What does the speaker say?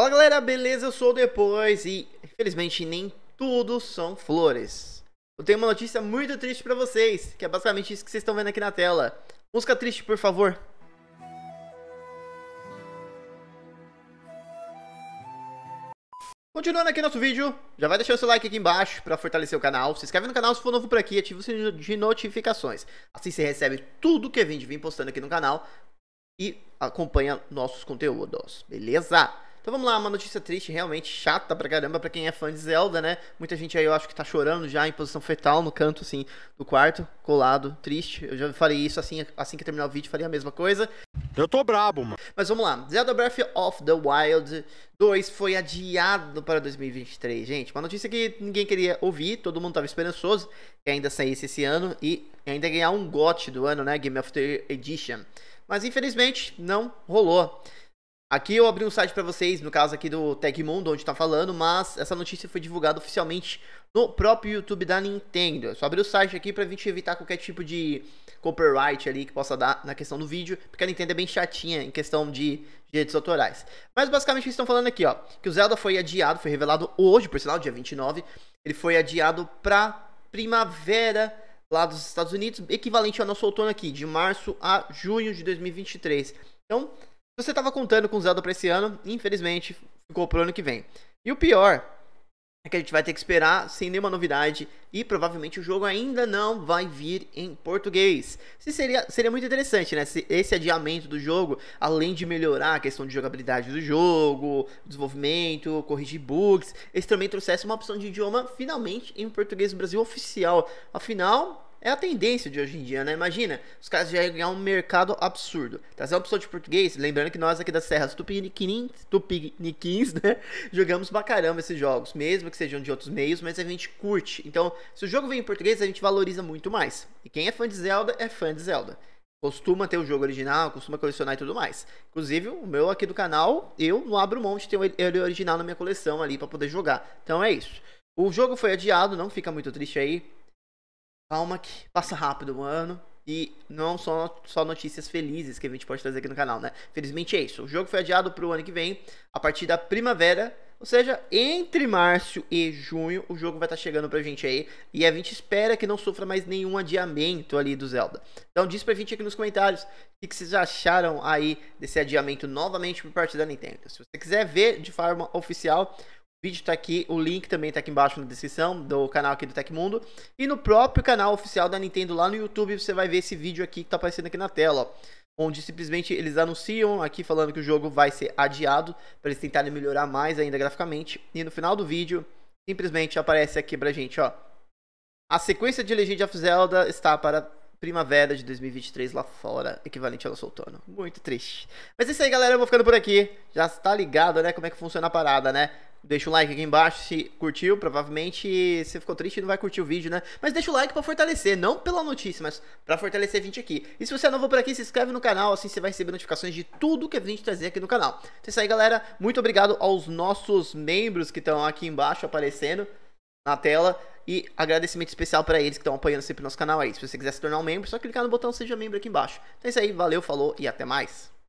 Fala galera, beleza? Eu sou o Depois e infelizmente nem tudo são flores. Eu tenho uma notícia muito triste para vocês, que é basicamente isso que vocês estão vendo aqui na tela. Música triste, por favor. Continuando aqui nosso vídeo, já vai deixando seu like aqui embaixo para fortalecer o canal. Se inscreve no canal se for novo por aqui, ativa o sininho de notificações. Assim você recebe tudo que vem de vir postando aqui no canal e acompanha nossos conteúdos, beleza? Então vamos lá, uma notícia triste, realmente chata pra caramba, pra quem é fã de Zelda, né? Muita gente aí eu acho que tá chorando já em posição fetal no canto, assim, do quarto, colado, triste. Eu já falei isso assim, assim que terminar o vídeo, falei a mesma coisa. Eu tô brabo, mano. Mas vamos lá, Zelda Breath of the Wild 2 foi adiado para 2023, gente. Uma notícia que ninguém queria ouvir, todo mundo tava esperançoso que ainda saísse esse ano e ainda ganhar um gote do ano, né? Game of the Edition. Mas infelizmente não rolou. Aqui eu abri um site para vocês, no caso aqui do Tecmundo, onde está falando, mas essa notícia foi divulgada oficialmente no próprio YouTube da Nintendo. Eu só abri o site aqui para a gente evitar qualquer tipo de copyright ali que possa dar na questão do vídeo, porque a Nintendo é bem chatinha em questão de direitos autorais. Mas basicamente eles estão falando aqui, ó, que o Zelda foi adiado, foi revelado hoje, por sinal, dia 29, ele foi adiado para primavera lá dos Estados Unidos, equivalente ao nosso outono aqui, de março a junho de 2023. Então, você estava contando com Zelda para esse ano, infelizmente ficou pro ano que vem. E o pior é que a gente vai ter que esperar sem nenhuma novidade e provavelmente o jogo ainda não vai vir em português. Se seria, seria muito interessante, né? Se esse adiamento do jogo, além de melhorar a questão de jogabilidade do jogo, desenvolvimento, corrigir bugs, esse também trouxesse uma opção de idioma finalmente em português do Brasil oficial. Afinal, é a tendência de hoje em dia, né? Imagina, os caras já iam ganhar um mercado absurdo. Trazer uma pessoa de português, lembrando que nós aqui das Serras tupiniquins, né? Jogamos pra caramba esses jogos, mesmo que sejam de outros meios, mas a gente curte. Então, se o jogo vem em português, a gente valoriza muito mais. E quem é fã de Zelda, é fã de Zelda. Costuma ter o jogo original, costuma colecionar e tudo mais. Inclusive, o meu aqui do canal, eu não abro um de ter ele original na minha coleção ali para poder jogar. Então é isso. O jogo foi adiado, não fica muito triste aí Calma que passa rápido, mano. E não são só notícias felizes que a gente pode trazer aqui no canal, né? Felizmente é isso. O jogo foi adiado para o ano que vem, a partir da primavera. Ou seja, entre março e junho o jogo vai estar tá chegando pra gente aí. E a gente espera que não sofra mais nenhum adiamento ali do Zelda. Então diz pra gente aqui nos comentários o que, que vocês acharam aí desse adiamento novamente por parte da Nintendo. Se você quiser ver de forma oficial o vídeo está aqui, o link também está aqui embaixo na descrição do canal aqui do Tecmundo. E no próprio canal oficial da Nintendo lá no YouTube, você vai ver esse vídeo aqui que está aparecendo aqui na tela, ó onde simplesmente eles anunciam aqui falando que o jogo vai ser adiado para eles tentarem melhorar mais ainda graficamente. E no final do vídeo, simplesmente aparece aqui pra gente, ó. A sequência de Legend of Zelda está para primavera de 2023 lá fora, equivalente ao nosso outono. Muito triste. Mas é isso aí, galera. Eu vou ficando por aqui. Já está ligado, né? Como é que funciona a parada, né? Deixa o like aqui embaixo se curtiu. Provavelmente você ficou triste e não vai curtir o vídeo, né? Mas deixa o like para fortalecer, não pela notícia, mas para fortalecer a gente aqui. E se você é novo por aqui, se inscreve no canal, assim você vai receber notificações de tudo que a gente trazer aqui no canal. Então é isso aí, galera. Muito obrigado aos nossos membros que estão aqui embaixo aparecendo na tela. E agradecimento especial para eles que estão apoiando sempre nosso canal aí. Se você quiser se tornar um membro, é só clicar no botão Seja Membro aqui embaixo. Então é isso aí, valeu, falou e até mais.